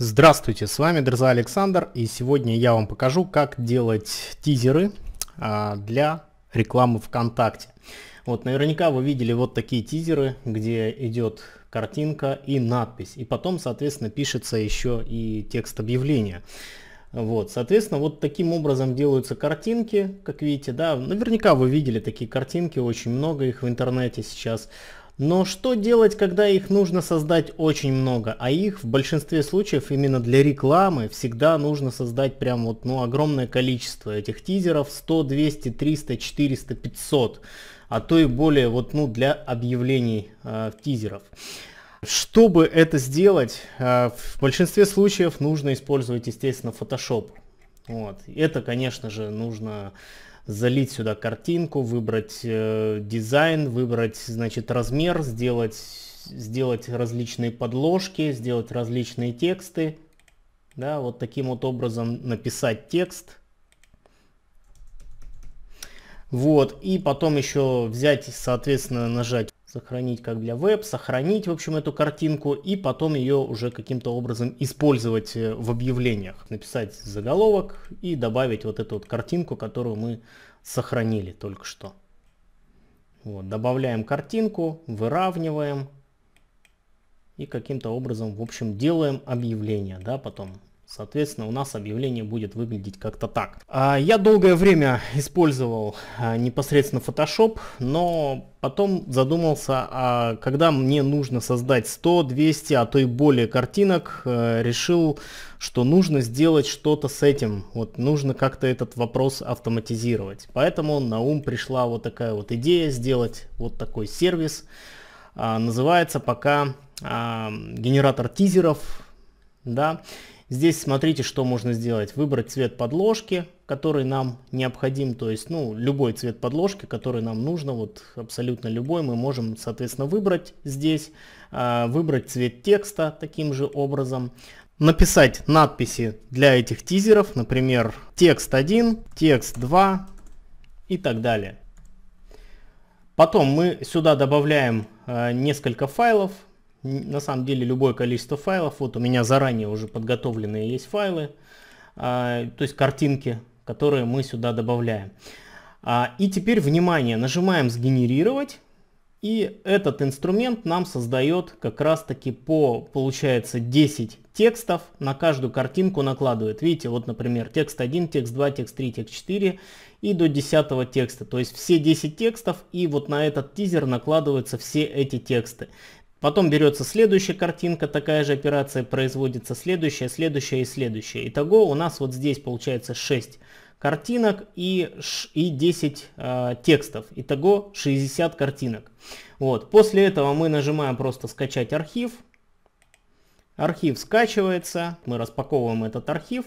Здравствуйте, с вами Дерза Александр, и сегодня я вам покажу, как делать тизеры а, для рекламы ВКонтакте. Вот, наверняка вы видели вот такие тизеры, где идет картинка и надпись, и потом, соответственно, пишется еще и текст объявления. Вот, соответственно, вот таким образом делаются картинки, как видите, да, наверняка вы видели такие картинки, очень много их в интернете сейчас. Но что делать, когда их нужно создать очень много, а их в большинстве случаев именно для рекламы всегда нужно создать прям вот ну огромное количество этих тизеров 100, 200, 300, 400, 500, а то и более вот ну для объявлений э, тизеров. Чтобы это сделать, э, в большинстве случаев нужно использовать, естественно, Photoshop. Вот. Это, конечно же, нужно залить сюда картинку, выбрать э, дизайн, выбрать, значит, размер, сделать, сделать различные подложки, сделать различные тексты. Да, вот таким вот образом написать текст. Вот, и потом еще взять, соответственно, нажать сохранить как для веб, сохранить, в общем, эту картинку и потом ее уже каким-то образом использовать э, в объявлениях. Написать заголовок и добавить вот эту вот картинку, которую мы сохранили только что. Вот, добавляем картинку, выравниваем и каким-то образом, в общем, делаем объявление, да, потом Соответственно, у нас объявление будет выглядеть как-то так. А, я долгое время использовал а, непосредственно Photoshop, но потом задумался, а когда мне нужно создать 100, 200, а то и более картинок, э, решил, что нужно сделать что-то с этим. Вот нужно как-то этот вопрос автоматизировать. Поэтому на ум пришла вот такая вот идея сделать вот такой сервис. Называется пока генератор тизеров. Да, Здесь смотрите, что можно сделать. Выбрать цвет подложки, который нам необходим, то есть ну, любой цвет подложки, который нам нужно, вот абсолютно любой, мы можем, соответственно, выбрать здесь, а, выбрать цвет текста таким же образом, написать надписи для этих тизеров, например, текст 1, текст 2 и так далее. Потом мы сюда добавляем а, несколько файлов, на самом деле любое количество файлов. Вот у меня заранее уже подготовленные есть файлы, а, то есть картинки, которые мы сюда добавляем. А, и теперь, внимание, нажимаем «Сгенерировать». И этот инструмент нам создает как раз таки по, получается, 10 текстов, на каждую картинку накладывает. Видите, вот, например, текст 1, текст 2, текст 3, текст 4 и до 10 текста. То есть все 10 текстов и вот на этот тизер накладываются все эти тексты. Потом берется следующая картинка, такая же операция производится следующая, следующая и следующая. Итого у нас вот здесь получается 6 картинок и, и 10 э, а, текстов. Итого 60 картинок. Вот. После этого мы нажимаем просто скачать архив. Архив скачивается, мы распаковываем этот архив.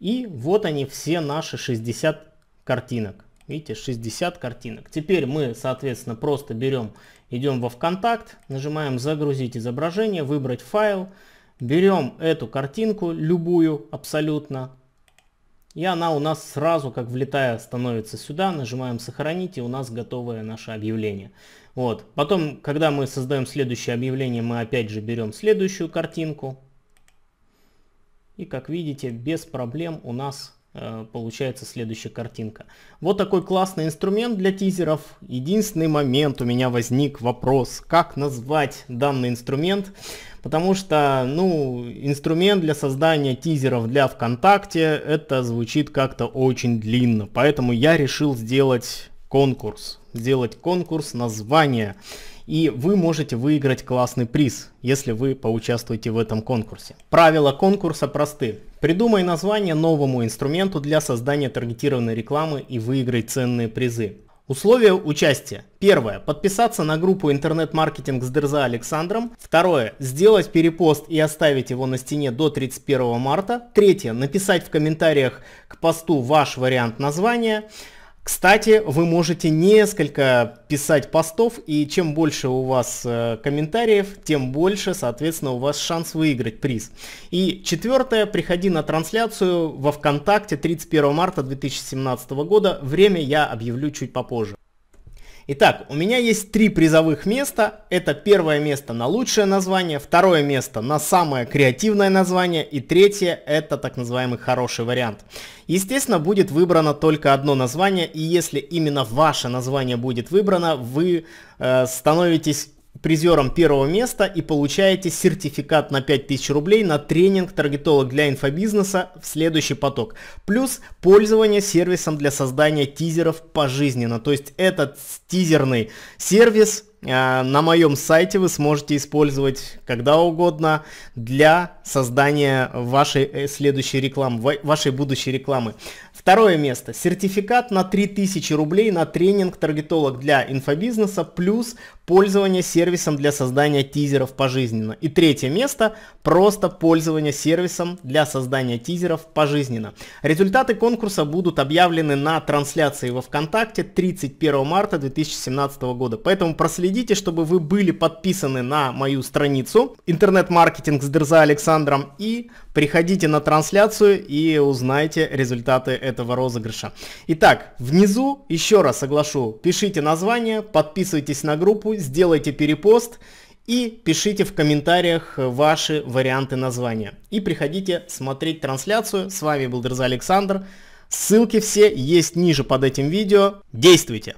И вот они все наши 60 картинок. Видите, 60 картинок. Теперь мы, соответственно, просто берем, идем во ВКонтакт, нажимаем «Загрузить изображение», выбрать файл, берем эту картинку, любую абсолютно, и она у нас сразу, как влетая, становится сюда, нажимаем «Сохранить», и у нас готовое наше объявление. Вот. Потом, когда мы создаем следующее объявление, мы опять же берем следующую картинку. И, как видите, без проблем у нас Э, получается следующая картинка. Вот такой классный инструмент для тизеров. Единственный момент у меня возник вопрос, как назвать данный инструмент, потому что, ну, инструмент для создания тизеров для ВКонтакте, это звучит как-то очень длинно, поэтому я решил сделать конкурс, сделать конкурс названия и вы можете выиграть классный приз, если вы поучаствуете в этом конкурсе. Правила конкурса просты. Придумай название новому инструменту для создания таргетированной рекламы и выиграй ценные призы. Условия участия. Первое. Подписаться на группу интернет-маркетинг с Дерза Александром. Второе. Сделать перепост и оставить его на стене до 31 марта. Третье. Написать в комментариях к посту ваш вариант названия. Кстати, вы можете несколько писать постов, и чем больше у вас э, комментариев, тем больше, соответственно, у вас шанс выиграть приз. И четвертое, приходи на трансляцию во ВКонтакте 31 марта 2017 года. Время я объявлю чуть попозже. Итак, у меня есть три призовых места. Это первое место на лучшее название, второе место на самое креативное название и третье это так называемый хороший вариант. Естественно, будет выбрано только одно название, и если именно ваше название будет выбрано, вы э, становитесь призером первого места и получаете сертификат на 5000 рублей на тренинг таргетолог для инфобизнеса в следующий поток. Плюс пользование сервисом для создания тизеров пожизненно. То есть этот тизерный сервис э, на моем сайте вы сможете использовать когда угодно для создания вашей э, следующей рекламы, вашей будущей рекламы. Второе место. Сертификат на 3000 рублей на тренинг таргетолог для инфобизнеса плюс пользование сервисом для создания тизеров пожизненно. И третье место. Просто пользование сервисом для создания тизеров пожизненно. Результаты конкурса будут объявлены на трансляции во ВКонтакте 31 марта 2017 года. Поэтому проследите, чтобы вы были подписаны на мою страницу интернет-маркетинг с Дерза Александром и приходите на трансляцию и узнайте результаты этого этого розыгрыша. Итак, внизу, еще раз соглашу, пишите название, подписывайтесь на группу, сделайте перепост и пишите в комментариях ваши варианты названия. И приходите смотреть трансляцию. С вами был Дерза Александр. Ссылки все есть ниже под этим видео. Действуйте!